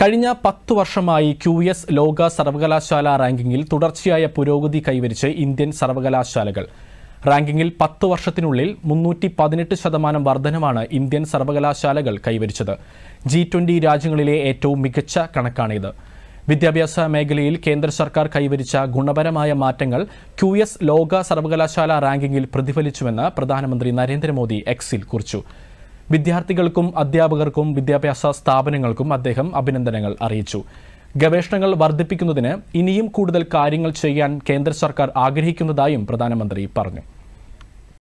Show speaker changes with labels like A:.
A: കഴിഞ്ഞ പത്ത് വർഷമായി ക്യു എസ് ലോക സർവകലാശാല റാങ്കിങ്ങിൽ തുടർച്ചയായ പുരോഗതി കൈവരിച്ച് ഇന്ത്യൻ സർവകലാശാലകൾ റാങ്കിങ്ങിൽ പത്ത് വർഷത്തിനുള്ളിൽ മുന്നൂറ്റി പതിനെട്ട് ശതമാനം വർധനമാണ് ഇന്ത്യൻ സർവകലാശാലകൾ കൈവരിച്ചത് ജി ട്വൻ്റി രാജ്യങ്ങളിലെ ഏറ്റവും മികച്ച കണക്കാണിത് വിദ്യാഭ്യാസ മേഖലയിൽ കേന്ദ്ര സർക്കാർ കൈവരിച്ച ഗുണപരമായ മാറ്റങ്ങൾ ക്യു എസ് ലോക സർവകലാശാല റാങ്കിങ്ങിൽ പ്രതിഫലിച്ചുവെന്ന് പ്രധാനമന്ത്രി നരേന്ദ്രമോദി എക്സിൽ കുറിച്ചു വിദ്യാർത്ഥികൾക്കും അധ്യാപകർക്കും വിദ്യാഭ്യാസ സ്ഥാപനങ്ങൾക്കും അദ്ദേഹം അഭിനന്ദനങ്ങൾ അറിയിച്ചു ഗവേഷണങ്ങൾ വർദ്ധിപ്പിക്കുന്നതിന് ഇനിയും കൂടുതൽ കാര്യങ്ങൾ ചെയ്യാൻ കേന്ദ്ര സർക്കാർ ആഗ്രഹിക്കുന്നതായും പ്രധാനമന്ത്രി പറഞ്ഞു